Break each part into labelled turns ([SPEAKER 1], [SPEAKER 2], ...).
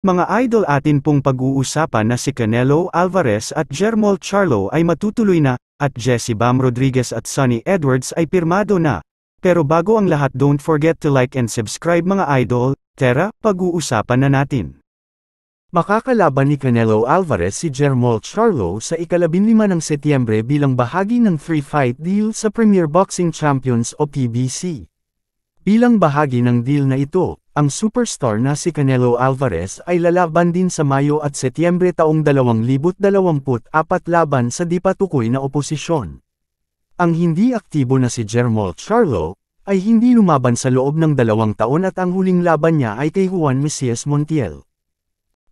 [SPEAKER 1] Mga idol atin pong pag-uusapan na si Canelo Alvarez at Jermol Charlo ay matutuloy na, at Jesse Bam Rodriguez at Sonny Edwards ay pirmado na. Pero bago ang lahat don't forget to like and subscribe mga idol, tara, pag-uusapan na natin. Makakalaban ni Canelo Alvarez si Jermol Charlo sa ikalabinlima ng Setyembre bilang bahagi ng free fight deal sa Premier Boxing Champions o PBC. Bilang bahagi ng deal na ito, ang superstar na si Canelo Alvarez ay lalaban din sa Mayo at Setyembre taong 2024 laban sa di patukoy na oposisyon. Ang hindi aktibo na si Jermol Charlo ay hindi lumaban sa loob ng dalawang taon at ang huling laban niya ay kay Juan Mesias Montiel.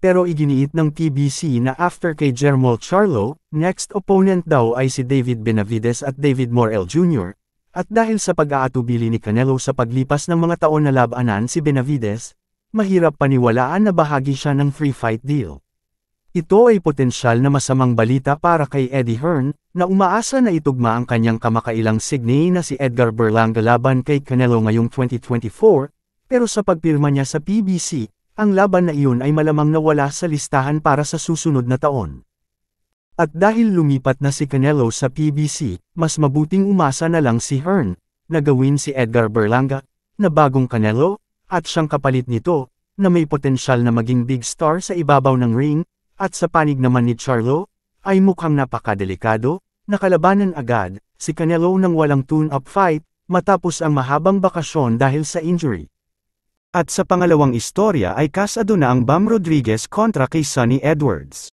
[SPEAKER 1] Pero iginiit ng TBC na after kay Jermol Charlo, next opponent daw ay si David Benavides at David Morel Jr., at dahil sa pag-aatubili ni Canelo sa paglipas ng mga taon na labanan si Benavides, mahirap paniwalaan na bahagi siya ng free fight deal. Ito ay potensyal na masamang balita para kay Eddie Hearn, na umaasa na itugma ang kanyang kamakailang signee na si Edgar Berlanga laban kay Canelo ngayong 2024, pero sa pagpirma niya sa PBC, ang laban na iyon ay malamang nawala sa listahan para sa susunod na taon. At dahil lumipat na si Canelo sa PBC, mas mabuting umasa na lang si Hearn, nagawin si Edgar Berlanga, na bagong Canelo, at siyang kapalit nito, na may potensyal na maging big star sa ibabaw ng ring, at sa panig naman ni Charlo, ay mukhang napakadelikado, nakalabanan agad, si Canelo nang walang tune-up fight, matapos ang mahabang bakasyon dahil sa injury. At sa pangalawang istorya ay kasado na ang Bam Rodriguez kontra kay Sonny Edwards.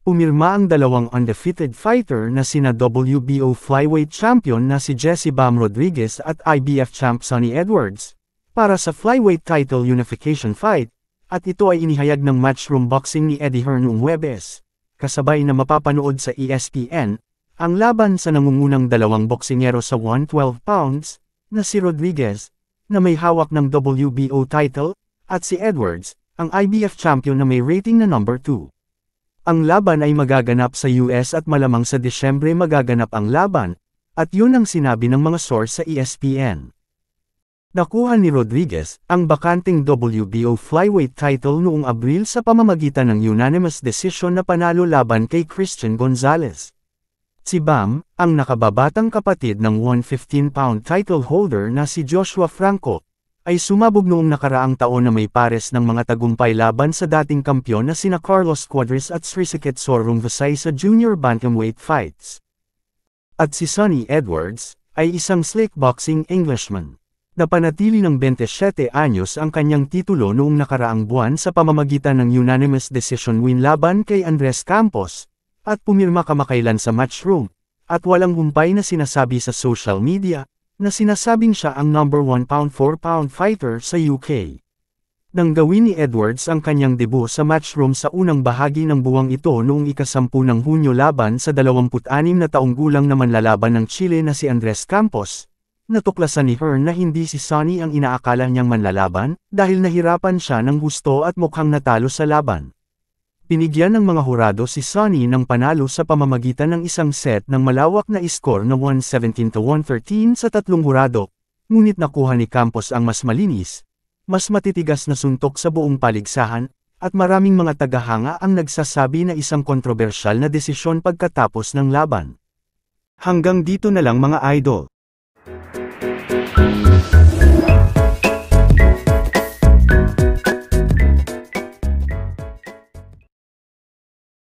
[SPEAKER 1] Pumirma ang dalawang undefeated fighter na sina WBO flyweight champion na si Jesse Bam Rodriguez at IBF champ Sonny Edwards para sa flyweight title unification fight, at ito ay inihayag ng matchroom boxing ni Eddie Hearn noong Webes, kasabay na mapapanood sa ESPN, ang laban sa nangungunang dalawang boksingero sa 112 pounds, na si Rodriguez, na may hawak ng WBO title, at si Edwards, ang IBF champion na may rating na number 2. Ang laban ay magaganap sa US at malamang sa Disyembre magaganap ang laban, at yun ang sinabi ng mga source sa ESPN. Nakuha ni Rodriguez ang bakanting WBO flyweight title noong Abril sa pamamagitan ng unanimous decision na panalo laban kay Christian Gonzalez. Si Bam, ang nakababatang kapatid ng 115-pound title holder na si Joshua Franco, ay sumabog noong nakaraang taon na may pares ng mga tagumpay laban sa dating kampiyon na sina Carlos Quadris at Srisiket Sorong Vasay sa junior bantamweight fights. At si Sonny Edwards, ay isang slick boxing Englishman. Napanatili ng 27 anyos ang kanyang titulo noong nakaraang buwan sa pamamagitan ng unanimous decision win laban kay Andres Campos, at pumirma kamakailan sa matchroom, at walang humpay na sinasabi sa social media, na sinasabing siya ang number 1 pound for pound fighter sa UK. Nang gawin ni Edwards ang kanyang debut sa matchroom sa unang bahagi ng buwang ito noong ikasampu ng Hunyo laban sa 26 na taong gulang na manlalaban ng Chile na si Andres Campos, natuklasan ni Hearn na hindi si Sonny ang inaakala niyang manlalaban dahil nahirapan siya ng gusto at mukhang natalo sa laban. Pinigyan ng mga hurado si Sonny ng panalo sa pamamagitan ng isang set ng malawak na iskor na 117-113 sa tatlong hurado, ngunit nakuha ni Campos ang mas malinis, mas matitigas na suntok sa buong paligsahan, at maraming mga tagahanga ang nagsasabi na isang kontrobersyal na desisyon pagkatapos ng laban. Hanggang dito na lang mga idol.